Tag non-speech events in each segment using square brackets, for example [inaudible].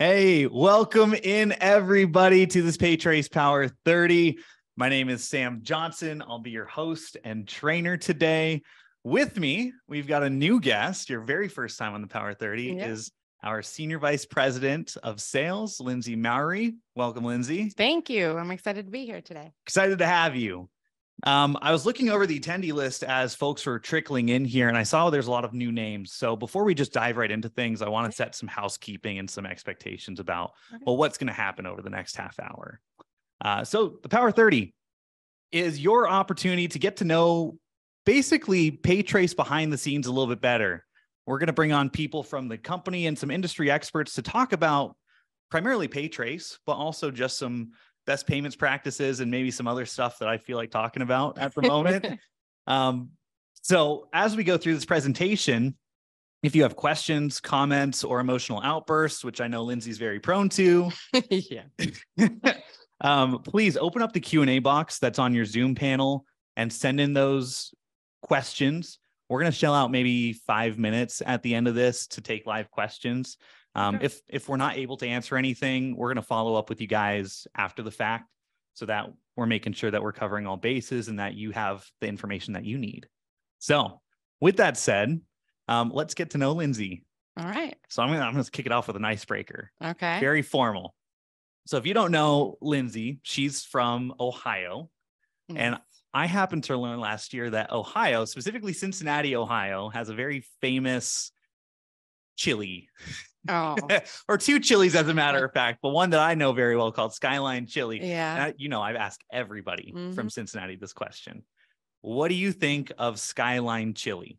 Hey, welcome in everybody to this Paytrace Power 30. My name is Sam Johnson. I'll be your host and trainer today. With me, we've got a new guest. Your very first time on the Power 30 is our Senior Vice President of Sales, Lindsay Mowry. Welcome, Lindsay. Thank you. I'm excited to be here today. Excited to have you. Um, I was looking over the attendee list as folks were trickling in here, and I saw there's a lot of new names. So before we just dive right into things, I want to set some housekeeping and some expectations about well, what's going to happen over the next half hour. Uh, so the Power 30 is your opportunity to get to know basically PayTrace behind the scenes a little bit better. We're going to bring on people from the company and some industry experts to talk about primarily PayTrace, but also just some best payments practices and maybe some other stuff that I feel like talking about at the moment. [laughs] um, so as we go through this presentation, if you have questions, comments, or emotional outbursts, which I know Lindsay's very prone to, [laughs] yeah, [laughs] um, please open up the Q and A box that's on your Zoom panel and send in those questions. We're going to shell out maybe five minutes at the end of this to take live questions. Um, if if we're not able to answer anything, we're going to follow up with you guys after the fact, so that we're making sure that we're covering all bases and that you have the information that you need. So, with that said, um, let's get to know Lindsay. All right. So I'm gonna I'm gonna kick it off with an icebreaker. Okay. Very formal. So if you don't know Lindsay, she's from Ohio, mm. and I happened to learn last year that Ohio, specifically Cincinnati, Ohio, has a very famous chili. Oh. [laughs] or two chilies, as a matter of fact, but one that I know very well called Skyline Chili. Yeah. I, you know, I've asked everybody mm-hmm. from Cincinnati this question. What do you think of Skyline Chili?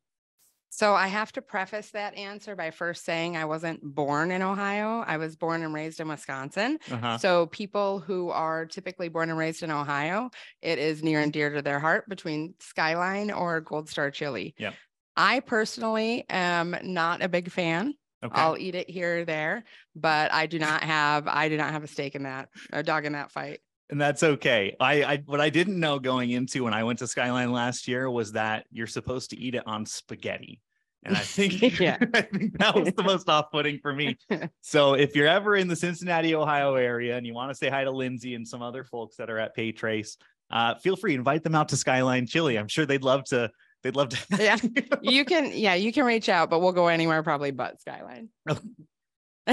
So I have to preface that answer by first saying I wasn't born in Ohio. I was born and raised in Wisconsin. Uh-huh. So people who are typically born and raised in Ohio, it is near and dear to their heart between Skyline or Gold Star Chili. Yeah. I personally am not a big fan. Okay. I'll eat it here or there, but I do not have I do not have a stake in that a dog in that fight. And that's okay. I, I what I didn't know going into when I went to Skyline last year was that you're supposed to eat it on spaghetti. And I think, [laughs] yeah. [laughs] I think that was the most off putting for me. [laughs] So if you're ever in the Cincinnati, Ohio area and you want to say hi to Lindsay and some other folks that are at Paytrace, uh, feel free invite them out to Skyline Chili. I'm sure they'd love to They'd love to. yeah, [laughs] you can. Yeah, you can reach out, but we'll go anywhere probably but Skyline.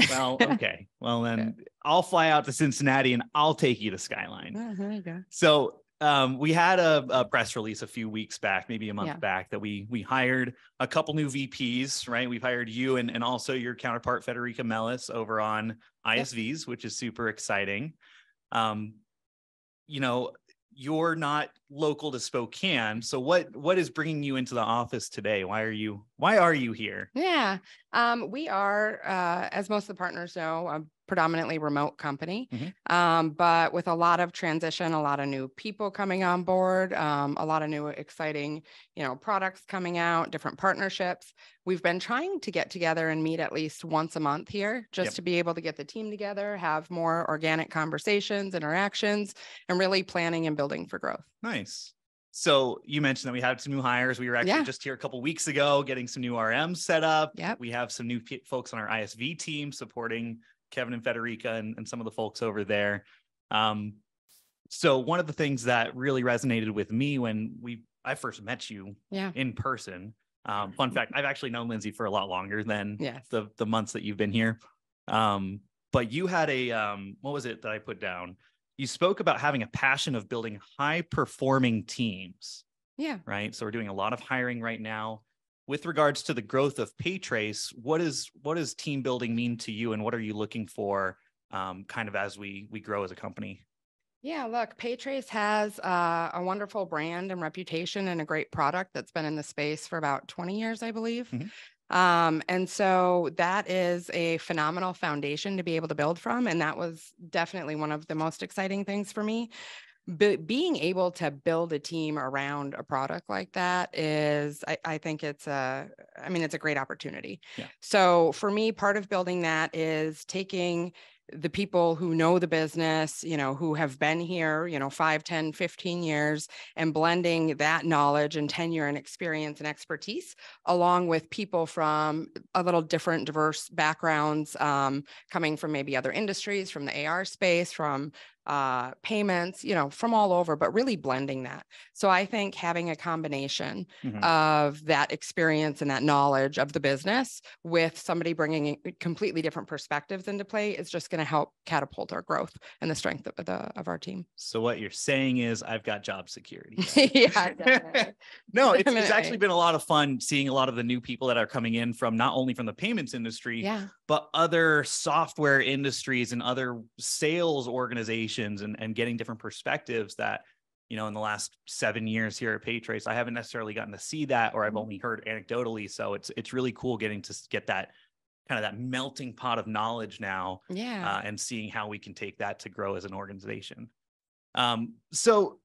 well, [laughs] okay. Well, then okay. I'll fly out to Cincinnati and I'll take you to Skyline. there you go. So um, we had a, a, press release a few weeks back, maybe a month yeah. back, that we we hired a couple new VPs, right? We've hired you and, and also your counterpart Federica Mellis over on ISVs, yep. which is super exciting. Um, you know, you're not local to Spokane. So what what is bringing you into the office today? Why are you why are you here? Yeah. Um, we are, uh, as most of the partners know, a predominantly remote company, mm-hmm. um, but with a lot of transition, a lot of new people coming on board, um, a lot of new exciting, you know, products coming out, different partnerships. We've been trying to get together and meet at least once a month here just yep. to be able to get the team together, have more organic conversations, interactions, and really planning and building for growth. Nice. So you mentioned that we had some new hires. We were actually yeah. just here a couple weeks ago getting some new RMs set up. Yep. We have some new p- folks on our ISV team supporting Kevin and Federica and, and some of the folks over there. Um, so one of the things that really resonated with me when we I first met you yeah. in person. Um, fun fact, I've actually known Lindsay for a lot longer than yes. the the months that you've been here. Um, but you had a um, what was it that I put down? you spoke about having a passion of building high performing teams. Yeah. Right. So we're doing a lot of hiring right now. With regards to the growth of Paytrace, what is what does team building mean to you, and what are you looking for, um, kind of as we we grow as a company? Yeah, look, Paytrace has uh, a wonderful brand and reputation and a great product that's been in the space for about 20 years, I believe. Mm-hmm. Um, and so that is a phenomenal foundation to be able to build from. And that was definitely one of the most exciting things for me. But being able to build a team around a product like that is, I, I think it's a, I mean, it's a great opportunity. Yeah. So for me, part of building that is taking the people who know the business you know who have been here you know 5 10 15 years and blending that knowledge and tenure and experience and expertise along with people from a little different diverse backgrounds um, coming from maybe other industries from the ar space from uh, payments, you know, from all over, but really blending that. So I think having a combination mm-hmm. of that experience and that knowledge of the business with somebody bringing uh, completely different perspectives into play is just going to help catapult our growth and the strength of, the, of our team. So what you're saying is I've got job security. [laughs] yeah, [laughs] no, it's, it's, [laughs] actually been a lot of fun seeing a lot of the new people that are coming in from not only from the payments industry, yeah but other software industries and other sales organizations and, and getting different perspectives that you know in the last seven years here at paytrace i haven't necessarily gotten to see that or i've mm-hmm. only heard anecdotally so it's it's really cool getting to get that kind of that melting pot of knowledge now yeah uh, and seeing how we can take that to grow as an organization um, so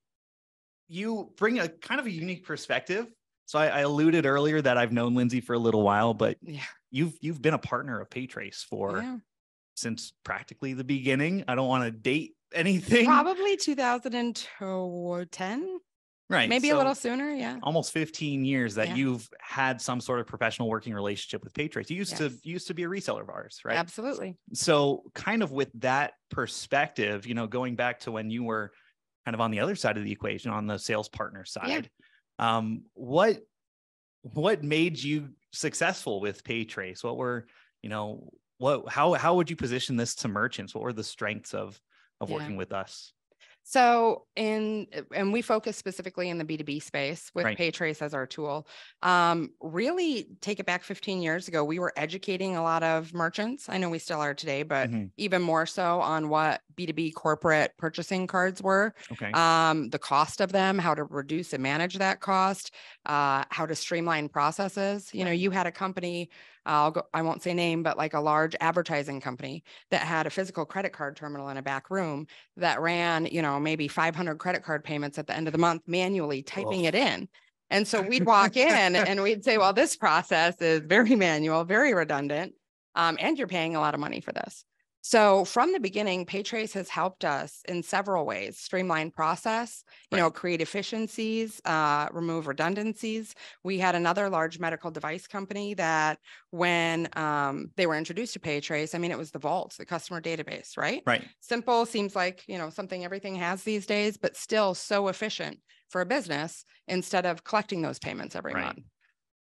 you bring a kind of a unique perspective so I, I alluded earlier that i've known lindsay for a little while but yeah you've you've been a partner of Paytrace for yeah. since practically the beginning. I don't want to date anything. Probably 2010. Right. Maybe so a little sooner. Yeah. Almost 15 years that yeah. you've had some sort of professional working relationship with Patriots. You used yes. to used to be a reseller of ours, right? Absolutely. So kind of with that perspective, you know, going back to when you were kind of on the other side of the equation, on the sales partner side, yeah. um, what what made you successful with PayTrace? What were, you know, what how how would you position this to merchants? What were the strengths of of yeah. working with us? So in and we focus specifically in the B2B space with right. PayTrace as our tool. Um, really take it back 15 years ago, we were educating a lot of merchants. I know we still are today, but mm-hmm. even more so on what B2B corporate purchasing cards were, okay. um, the cost of them, how to reduce and manage that cost, uh, how to streamline processes. You know, you had a company, I'll go, I won't say name, but like a large advertising company that had a physical credit card terminal in a back room that ran, you know, maybe 500 credit card payments at the end of the month manually typing oh. it in. And so we'd [laughs] walk in and we'd say, well, this process is very manual, very redundant, um, and you're paying a lot of money for this. So from the beginning, Paytrace has helped us in several ways: streamline process, you right. know, create efficiencies, uh, remove redundancies. We had another large medical device company that, when um, they were introduced to Paytrace, I mean, it was the vaults, the customer database, right? Right. Simple seems like you know something everything has these days, but still so efficient for a business instead of collecting those payments every right. month.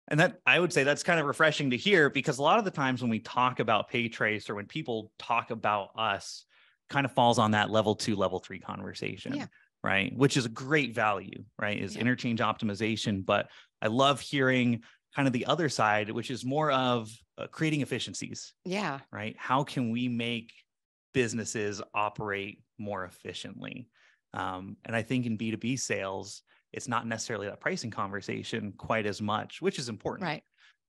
And that I would say that's kind of refreshing to hear because a lot of the times when we talk about Paytrace or when people talk about us, kind of falls on that level two, level three conversation. Yeah. Right. Which is a great value, right? Is yeah. interchange optimization. But I love hearing kind of the other side, which is more of uh, creating efficiencies. Yeah. Right. How can we make businesses operate more efficiently? Um, and I think in B2B sales, it's not necessarily that pricing conversation quite as much, which is important. Right.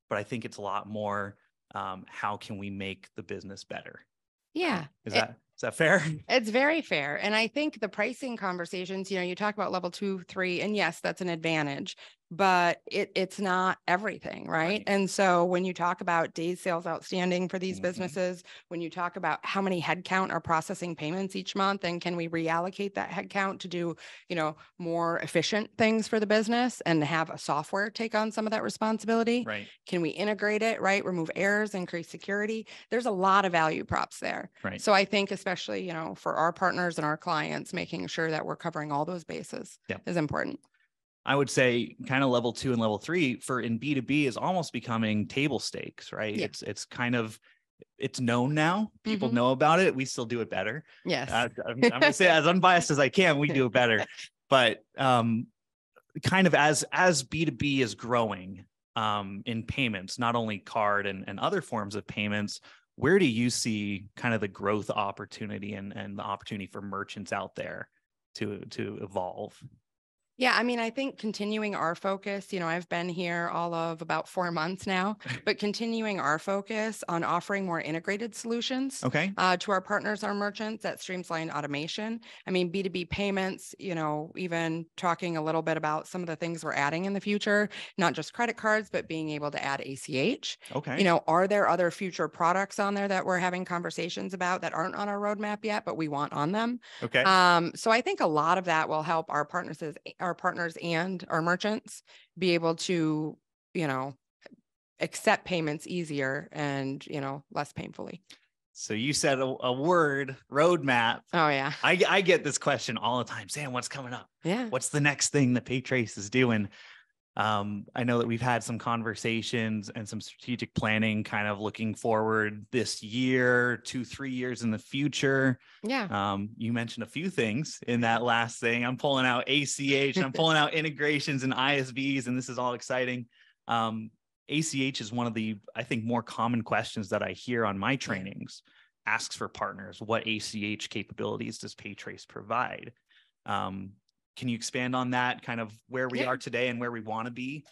But I think it's a lot more um, how can we make the business better? Yeah. Is it, that is that fair? [laughs] It's very fair. And I think the pricing conversations, you know, you talk about level two, three, and yes, that's an advantage but it, it's not everything, right? right? And so when you talk about days sales outstanding for these mm-hmm. businesses, when you talk about how many headcount are processing payments each month, and can we reallocate that headcount to do, you know, more efficient things for the business and have a software take on some of that responsibility? Right. Can we integrate it, right? Remove errors, increase security. There's a lot of value props there. Right. So I think especially, you know, for our partners and our clients, making sure that we're covering all those bases yep. is important. I would say kind of level two and level three for in B2B is almost becoming table stakes, right? Yeah. It's it's kind of it's known now. People mm-hmm. know about it. We still do it better. Yes. Uh, [laughs] I'm, I'm gonna say as unbiased as I can, we do it better. But um kind of as as B2B is growing um in payments, not only card and, and other forms of payments, where do you see kind of the growth opportunity and, and the opportunity for merchants out there to to evolve? Yeah, I mean, I think continuing our focus, you know, I've been here all of about four months now, [laughs] but continuing our focus on offering more integrated solutions okay. Uh, to our partners, our merchants that streamline automation. I mean, B2B payments, you know, even talking a little bit about some of the things we're adding in the future, not just credit cards, but being able to add ACH. Okay. You know, are there other future products on there that we're having conversations about that aren't on our roadmap yet, but we want on them? Okay. Um, so I think a lot of that will help our partners our partners and our merchants be able to, you know, accept payments easier and, you know, less painfully. So you said a, a, word roadmap. Oh yeah. I, I get this question all the time. Sam, what's coming up? Yeah. What's the next thing that Paytrace is doing? Um, I know that we've had some conversations and some strategic planning kind of looking forward this year, two, three years in the future. Yeah. Um, you mentioned a few things in that last thing. I'm pulling out ACH, I'm pulling out integrations and ISVs, and this is all exciting. Um, ACH is one of the, I think, more common questions that I hear on my trainings asks for partners. What ACH capabilities does Paytrace provide? Um, can you expand on that kind of where we yeah. are today and where we want to be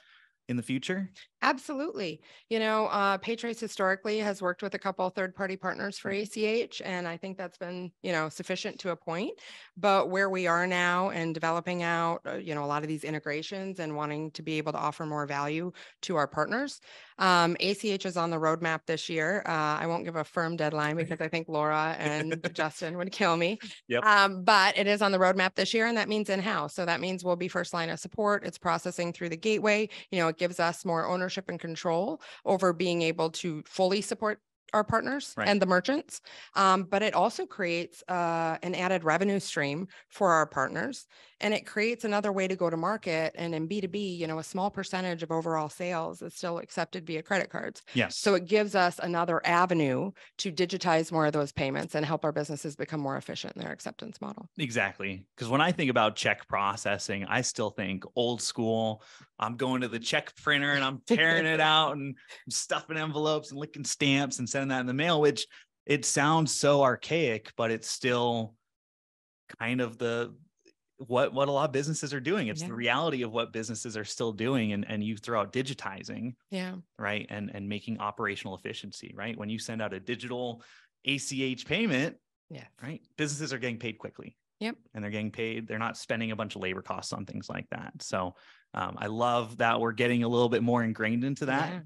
in the future Absolutely. You know, uh, Paytrace historically has worked with a couple third party partners for mm. ACH, and I think that's been, you know, sufficient to a point. But where we are now and developing out, uh, you know, a lot of these integrations and wanting to be able to offer more value to our partners, um, ACH is on the roadmap this year. Uh, I won't give a firm deadline because I think Laura and [laughs] Justin would kill me. Yep. Um, but it is on the roadmap this year, and that means in house. So that means we'll be first line of support. It's processing through the gateway. You know, it gives us more ownership ownership and control over being able to fully support our partners right. and the merchants, um, but it also creates uh, an added revenue stream for our partners, and it creates another way to go to market. And in B two B, you know, a small percentage of overall sales is still accepted via credit cards. Yes. So it gives us another avenue to digitize more of those payments and help our businesses become more efficient in their acceptance model. Exactly, because when I think about check processing, I still think old school. I'm going to the check printer and I'm tearing it [laughs] out and stuffing envelopes and licking stamps and sending that in the mail, which it sounds so archaic, but it's still kind of the what what a lot of businesses are doing. It's yeah. the reality of what businesses are still doing and, and you throw out digitizing. Yeah. Right. And and making operational efficiency, right? When you send out a digital ACH payment, yeah. Right. Businesses are getting paid quickly. Yep. And they're getting paid. They're not spending a bunch of labor costs on things like that. So um, I love that we're getting a little bit more ingrained into that.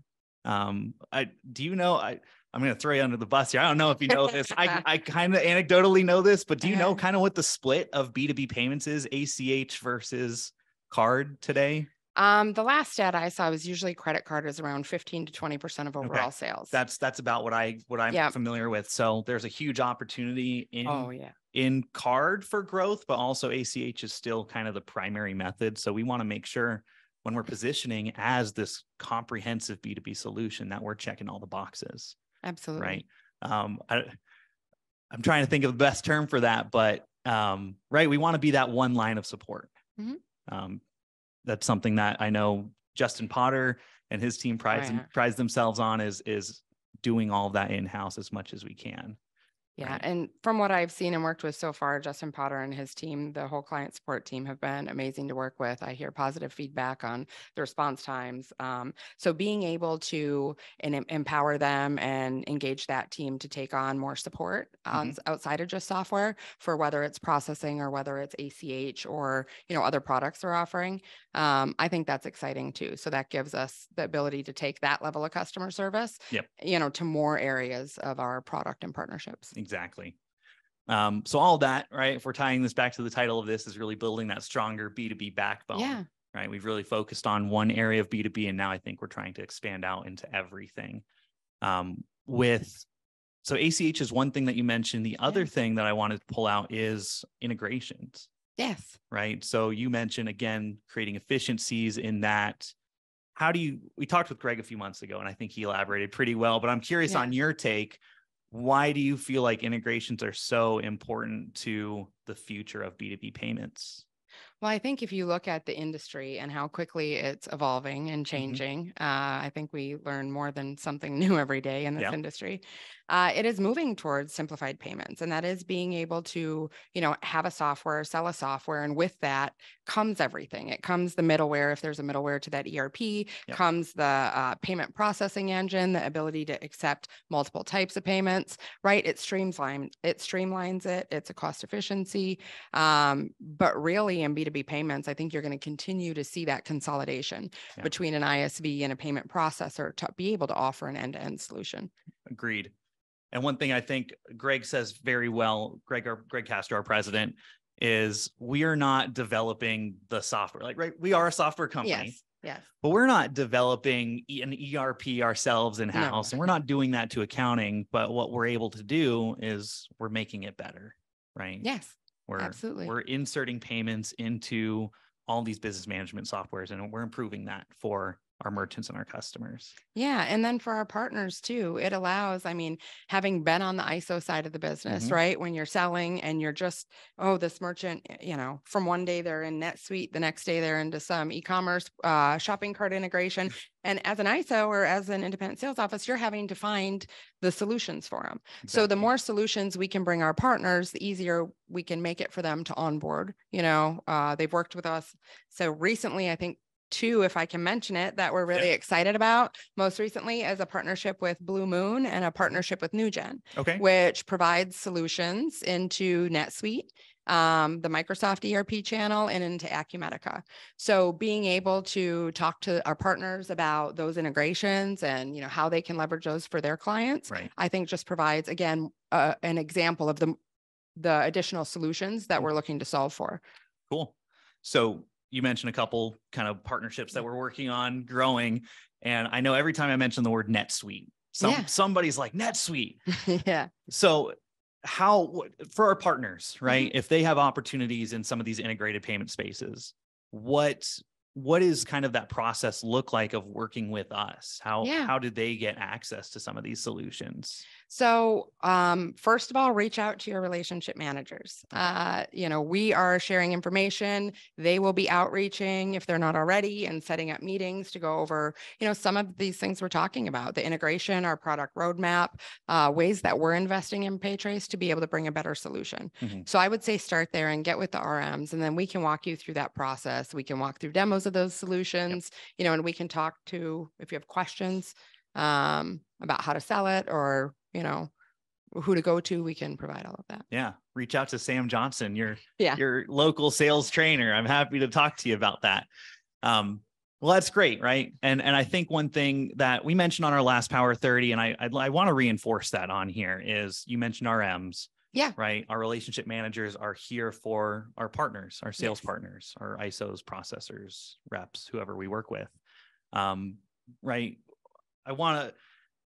Yeah. Um, I do you know I I'm going to throw you under the bus here. I don't know if you know this. I, [laughs] I kind of anecdotally know this, but do you know uh-huh. kind of what the split of B2B payments is, ACH versus card today? Um, the last stat I saw was usually credit card is around 15 to 20 percent of overall okay. sales. That's that's about what I what I'm yep. familiar with. So there's a huge opportunity in oh, yeah. in card for growth, but also ACH is still kind of the primary method. So we want to make sure when we're positioning as this comprehensive B2B solution that we're checking all the boxes. Absolutely. Right. Um, I, I'm trying to think of the best term for that, but um, right, we want to be that one line of support. Mm-hmm. Um, that's something that I know Justin Potter and his team prides right. prides themselves on is is doing all of that in house as much as we can. Yeah. Right. And from what I've seen and worked with so far, Justin Potter and his team, the whole client support team, have been amazing to work with. I hear positive feedback on the response times. Um, so being able to in, empower them and engage that team to take on more support mm-hmm. outside of just software for whether it's processing or whether it's ACH or, you know, other products they're offering, um, I think that's exciting too. So that gives us the ability to take that level of customer service, yep. you know, to more areas of our product and partnerships. Exactly. Exactly. Um, so all that, right? If we're tying this back to the title of this, is really building that stronger B2B backbone. Yeah. Right. We've really focused on one area of B2B and now I think we're trying to expand out into everything. Um, with so ACH is one thing that you mentioned. The other yeah. thing that I wanted to pull out is integrations. Yes. Right. So you mentioned again creating efficiencies in that. How do you? We talked with Greg a few months ago, and I think he elaborated pretty well. But I'm curious yeah. on your take why do you feel like integrations are so important to the future of B2B payments? Well, I think if you look at the industry and how quickly it's evolving and mm-hmm. changing, mm-hmm. uh, I think we learn more than something [laughs] new every day in this yeah. industry uh, it is moving towards simplified payments. And that is being able to, you know, have a software, sell a software. And with that comes everything. It comes the middleware, if there's a middleware to that ERP, yep. comes the uh, payment processing engine, the ability to accept multiple types of payments, right? It streamlines, it streamlines it. It's a cost efficiency. Um, but really in B2B payments, I think you're going to continue to see that consolidation yeah. between an ISV and a payment processor to be able to offer an end-to-end solution. Agreed. And one thing I think Greg says very well, Greg, our, Greg Castro, our president, is we are not developing the software. Like, right, we are a software company. Yes. Yes. But we're not developing an ERP ourselves in house, no. and we're not doing that to accounting. But what we're able to do is we're making it better, right? Yes. We're, absolutely. We're inserting payments into all these business management softwares, and we're improving that for our merchants and our customers. Yeah. And then for our partners too, it allows, I mean, having been on the ISO side of the business, mm-hmm. right? When you're selling and you're just, oh, this merchant, you know, from one day they're in NetSuite, the next day they're into some e commerce uh, shopping cart integration. And as an ISO or as an independent sales office, you're having to find the solutions for them. Exactly. So the more solutions we can bring our partners, the easier we can make it for them to onboard. You know, uh, they've worked with us. So recently, I think two, if I can mention it, that we're really yeah. excited about. Most recently, as a partnership with Blue Moon and a partnership with NewGen, okay. which provides solutions into NetSuite um, the Microsoft ERP channel and into Acumatica. So being able to talk to our partners about those integrations and you know how they can leverage those for their clients, right. I think just provides again uh, an example of the the additional solutions that we're looking to solve for. Cool. So you mentioned a couple kind of partnerships that we're working on growing. And I know every time I mention the word NetSuite, some yeah. somebody's like NetSuite. [laughs] yeah. So how for our partners, right? Mm-hmm. If they have opportunities in some of these integrated payment spaces, what what is kind of that process look like of working with us how yeah. how do they get access to some of these solutions so um, first of all reach out to your relationship managers uh, you know we are sharing information they will be outreaching if they're not already and setting up meetings to go over you know some of these things we're talking about the integration our product roadmap uh, ways that we're investing in paytrace to be able to bring a better solution mm-hmm. so i would say start there and get with the rms and then we can walk you through that process we can walk through demos of those solutions, yep. you know, and we can talk to if you have questions um, about how to sell it or, you know, who to go to, we can provide all of that. Yeah. Reach out to Sam Johnson, your yeah. your local sales trainer. I'm happy to talk to you about that. Um, well, that's great, right? And and I think one thing that we mentioned on our last Power 30, and I I, I want to reinforce that on here is you mentioned RMs, yeah. Right. Our relationship managers are here for our partners, our sales yes. partners, our ISOs, processors, reps, whoever we work with. Um, right. I want to.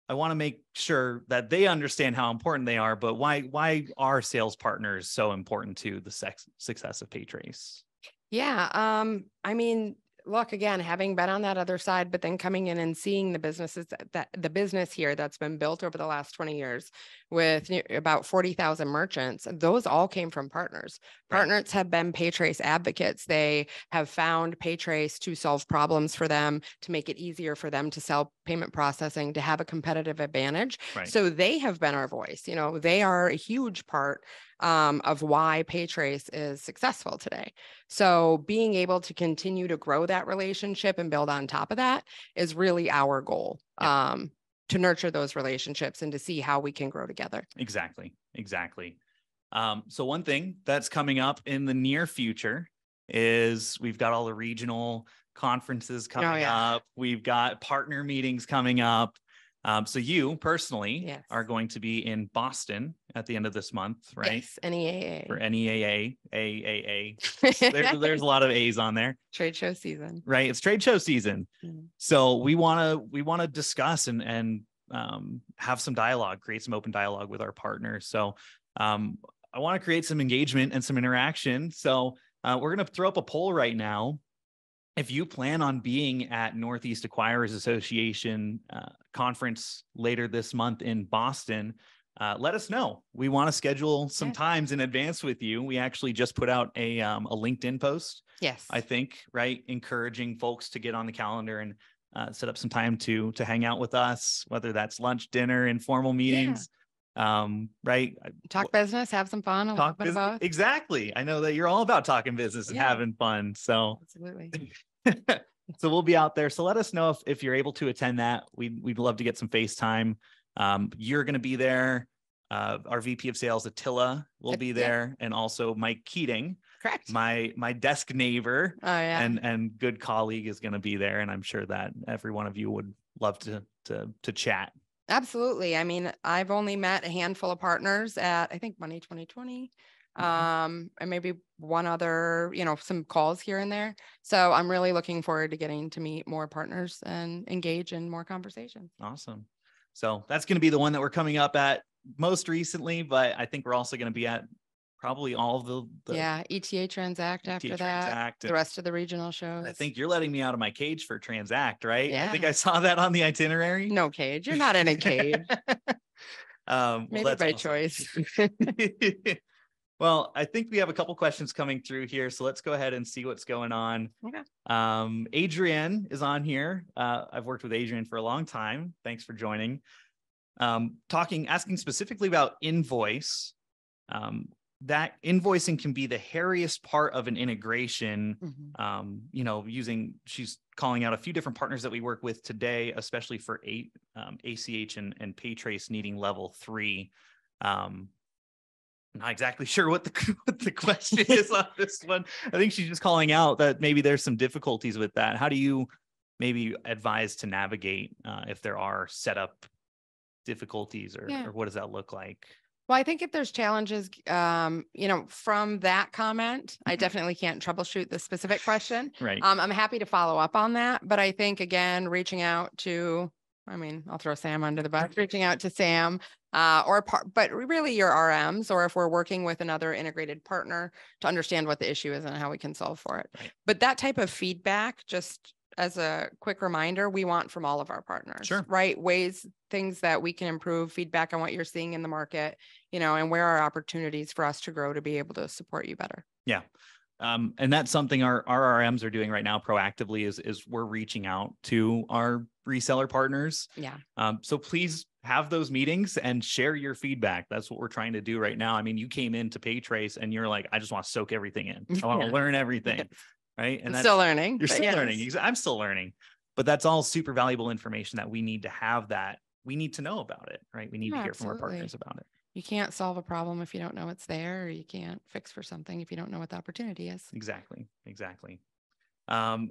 I want to make sure that they understand how important they are, but why why are sales partners so important to the sex, success of PayTrace? Yeah, um, I mean, look again having been on that other side but then coming in and seeing the businesses that, that, the business here that's been built over the last 20 years with about 40,000 merchants. Those all came from partners. Right. Partners have been PayTrace advocates. They have found PayTrace to solve problems for them, to make it easier for them to sell payment processing, to have a competitive advantage. Right. So they have been our voice. You know, they are a huge part um, of why PayTrace is successful today. So being able to continue to grow that relationship and build on top of that is really our goal. Yeah. Um, to nurture those relationships and to see how we can grow together. Exactly. Exactly. Um, so one thing that's coming up in the near future is we've got all the regional conferences oh, coming oh, yeah. up. We've got partner meetings coming up. Um, so you personally yes. are going to be in Boston at the end of this month, right? Yes, NEAA. For NEAA, AAA. there, there's a lot of A's on there. Trade show season. Right, it's trade show season. Mm-hmm. So we want to we want to discuss and and um, have some dialogue, create some open dialogue with our partners. So um, I want to create some engagement and some interaction. So uh, we're going to throw up a poll right now if you plan on being at Northeast Acquirers Association uh, conference later this month in Boston, uh, let us know. We want to schedule some yeah. times in advance with you. We actually just put out a um, a LinkedIn post. Yes, I think right, encouraging folks to get on the calendar and uh, set up some time to to hang out with us, whether that's lunch, dinner, informal meetings. Yeah. Um, right. Uh, Talk business, have some fun. Talk business. Exactly. I know that you're all about talking business and yeah. having fun. So absolutely. [laughs] so we'll be out there. So let us know if, if you're able to attend that. We, we'd love to get some FaceTime. Um, you're going to be there. Uh, our VP of Sales, Attila, will be there, yeah. and also Mike Keating. Correct. My my desk neighbor oh, yeah. and and good colleague is going to be there, and I'm sure that every one of you would love to to to chat. Absolutely. I mean, I've only met a handful of partners at I think Money 2020 Mm-hmm. um, and maybe one other, you know, some calls here and there. So I'm really looking forward to getting to meet more partners and engage in more conversations. Awesome. So that's going to be the one that we're coming up at most recently, but I think we're also going to be at probably all the, the yeah ETA Transact ETA after Transact that, the rest of the regional shows. I think you're letting me out of my cage for Transact, right? Yeah. I think I saw that on the itinerary. No cage. You're not in a cage. [laughs] um, well, maybe by awesome. choice. [laughs] [laughs] Well, I think we have a couple questions coming through here, so let's go ahead and see what's going on. Okay. Um, Adrienne is on here. Uh, I've worked with Adrienne for a long time. Thanks for joining. Um, talking, asking specifically about invoice. Um, that invoicing can be the hairiest part of an integration. Mm-hmm. Um, you know, using she's calling out a few different partners that we work with today, especially for um, ACH and, and PayTrace needing level three. Um, not exactly [laughs] sure what the what the question is on [laughs] this one. I think she's just calling out that maybe there's some difficulties with that. How do you maybe advise to navigate uh, if there are setup difficulties, or, yeah. or what does that look like? Well, I think if there's challenges, um, you know, from that comment, I mm-hmm. definitely can't troubleshoot the specific question. Right. Um, I'm happy to follow up on that, but I think again, reaching out to I mean, I'll throw Sam under the bus, reaching out to Sam uh, or, par- but really your RMs, or if we're working with another integrated partner to understand what the issue is and how we can solve for it. Right. But that type of feedback, just as a quick reminder, we want from all of our partners, sure. right? Ways, things that we can improve, feedback on what you're seeing in the market, you know, and where are opportunities for us to grow to be able to support you better. Yeah. Um, and that's something our, our RMs are doing right now proactively is, is we're reaching out to our reseller partners. Yeah. Um, so please have those meetings and share your feedback. That's what we're trying to do right now. I mean, you came into PayTrace and you're like, I just want to soak everything in. I want [laughs] yeah. to learn everything. [laughs] Right. And still learning. You're still yes. learning. I'm still learning. But that's all super valuable information that we need to have that we need to know about it. Right. We need yeah, to hear absolutely. from our partners about it. You can't solve a problem if you don't know it's there, or you can't fix for something if you don't know what the opportunity is. Exactly. Exactly. Um,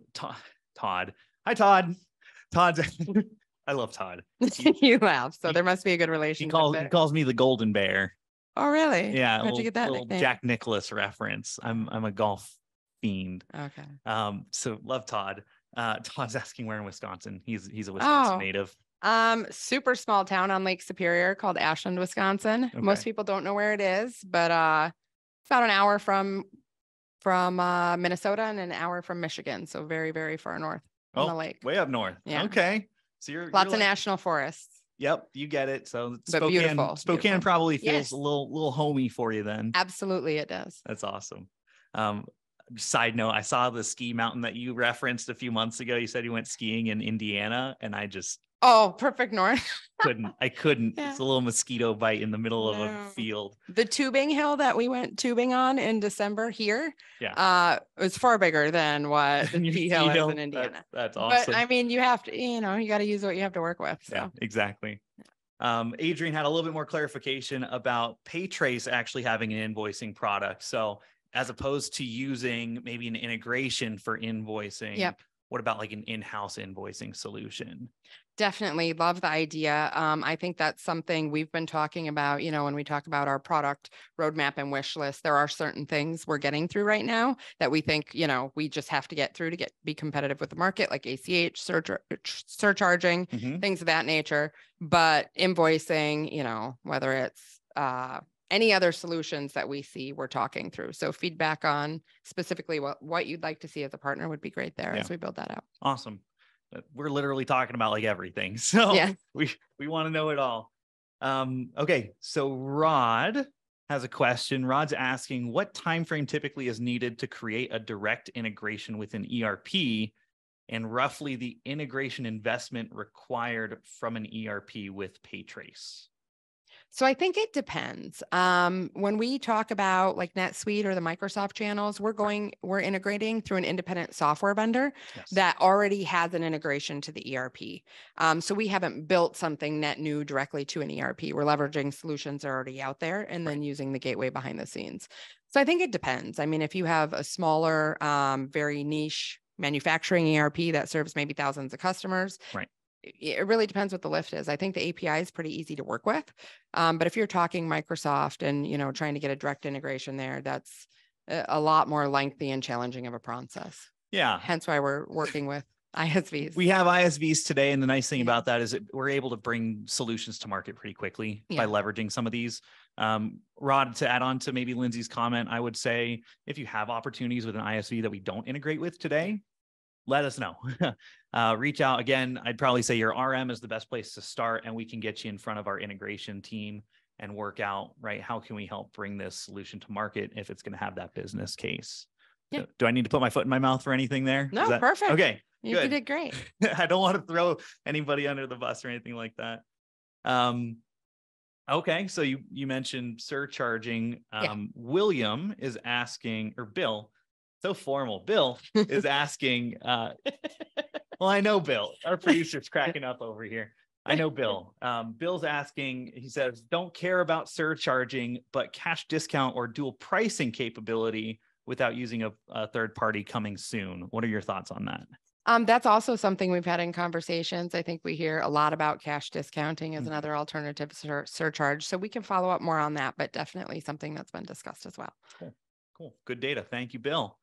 Todd. Hi, Todd. Todd, [laughs] I love Todd. [laughs] you have. So he, there must be a good relationship. He calls, he calls me the golden bear. Oh, really? Yeah. How'd you get that? Jack Nicholas reference. I'm, I'm a golf fiend. Okay. Um, so love Todd. Uh, [laughs] Todd's asking where in Wisconsin. He's, he's a Wisconsin oh. native. Um, super small town on Lake Superior called Ashland, Wisconsin. Okay. Most people don't know where it is, but uh, it's about an hour from from uh, Minnesota and an hour from Michigan, so very very far north oh, the lake. Way up north. Yeah. Okay. So you're lots you're of like, national forests. Yep, you get it. So but Spokane, beautiful. Spokane beautiful. probably feels yes. a little little homey for you then. Absolutely, it does. That's awesome. Um, side note, I saw the ski mountain that you referenced a few months ago. You said you went skiing in Indiana, and I just Oh, perfect north. [laughs] couldn't. I couldn't. Yeah. It's a little mosquito bite in the middle no. of a field. The tubing hill that we went tubing on in December here, yeah, uh, was far bigger than what [laughs] the hill is in Indiana. That, that's awesome. But I mean, you have to, you know, you got to use what you have to work with. So. Yeah, exactly. Um, Adrian had a little bit more clarification about PayTrace actually having an invoicing product. So as opposed to using maybe an integration for invoicing, yep what about like an in-house invoicing solution definitely love the idea um, i think that's something we've been talking about you know when we talk about our product roadmap and wish list there are certain things we're getting through right now that we think you know we just have to get through to get be competitive with the market like ach surcharging mm-hmm. things of that nature but invoicing you know whether it's uh, any other solutions that we see we're talking through so feedback on specifically what, what you'd like to see as a partner would be great there yeah. as we build that out awesome uh, we're literally talking about like everything [laughs] so yeah. we we want to know it all um, okay so rod has a question rod's asking what time frame typically is needed to create a direct integration with an erp and roughly the integration investment required from an erp with paytrace so I think it depends. Um, when we talk about like NetSuite or the Microsoft channels, we're going, we're integrating through an independent software vendor yes. that already has an integration to the ERP. Um, so we haven't built something net new directly to an ERP. We're leveraging solutions already out there and then using the gateway behind the scenes. So I think it depends. I mean, if you have a smaller, um, very niche manufacturing ERP that serves maybe thousands of customers, right it really depends what the lift is. I think the API is pretty easy to work with. Um, but if you're talking Microsoft and, you know, trying to get a direct integration there, that's a lot more lengthy and challenging of a process. Yeah. Hence why we're working with [laughs] ISVs. We have ISVs today. And the nice thing about that is that we're able to bring solutions to market pretty quickly yeah. by leveraging some of these. Um, Rod, to add on to maybe Lindsay's comment, I would say if you have opportunities with an ISV that we don't integrate with today, let us know. [laughs] uh, reach out again. I'd probably say your RM is the best place to start, and we can get you in front of our integration team and work out right how can we help bring this solution to market if it's going to have that business case. Yeah. do I need to put my foot in my mouth for anything there? No, that, perfect. Okay, you, did great. [laughs] I don't want to throw anybody under the bus or anything like that. Um, okay, so you you mentioned surcharging. Um, yeah. William is asking, or Bill so formal. Bill is [laughs] asking, uh, [laughs] well, I know Bill, our producer's cracking up over here. I know Bill. Um, Bill's asking, he says, don't care about surcharging, but cash discount or dual pricing capability without using a, a third party coming soon. What are your thoughts on that? Um, that's also something we've had in conversations. I think we hear a lot about cash discounting as mm-hmm. another alternative sur- surcharge. So we can follow up more on that, but definitely something that's been discussed as well. Cool. cool. Good data. Thank you, Bill.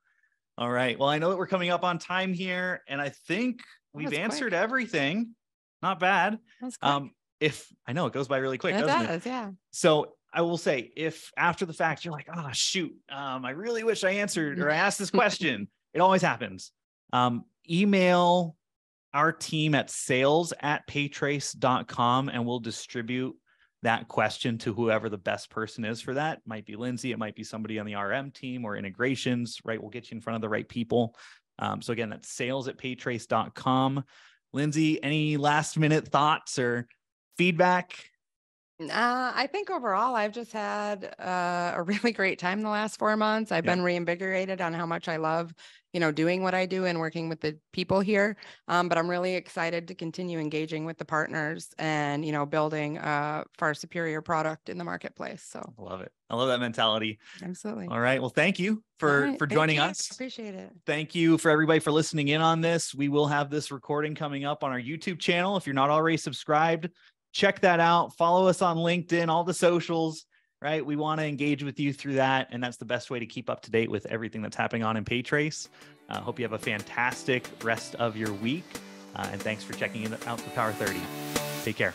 All right. Well, I know that we're coming up on time here, and I think we've answered quick. everything. Not bad. Um, if I know it goes by really quick, it doesn't does, it? Yeah. So I will say, if after the fact you're like, oh shoot, um, I really wish I answered or I asked this [laughs] question, it always happens. Um, email our team at sales at paytrace.com and we'll distribute that question to whoever the best person is for that. It might be Lindsay, it might be somebody on the RM team or integrations, right? We'll get you in front of the right people. Um, so again, that's sales at paytrace.com. Lindsay, any last minute thoughts or feedback uh, I think overall, I've just had uh, a [laughs] really great time the last four months. I've yeah. been reinvigorated on how much I love, you know, doing what I do and working with the people here. Um, but I'm really excited to continue engaging with the partners and, you know, building a far superior product in the marketplace. So I love it. I love that mentality. Absolutely. All right. Well, thank you for right. for joining us. Appreciate it. Thank you for everybody for listening in on this. We will have this recording coming up on our YouTube channel. If you're not already subscribed, check that out. Follow us on LinkedIn, all the socials, right? We want to engage with you through that. And that's the best way to keep up to date with everything that's happening on in Paytrace. Uh, hope you have a fantastic rest of your week. Uh, and thanks for checking out the Power 30. Take care.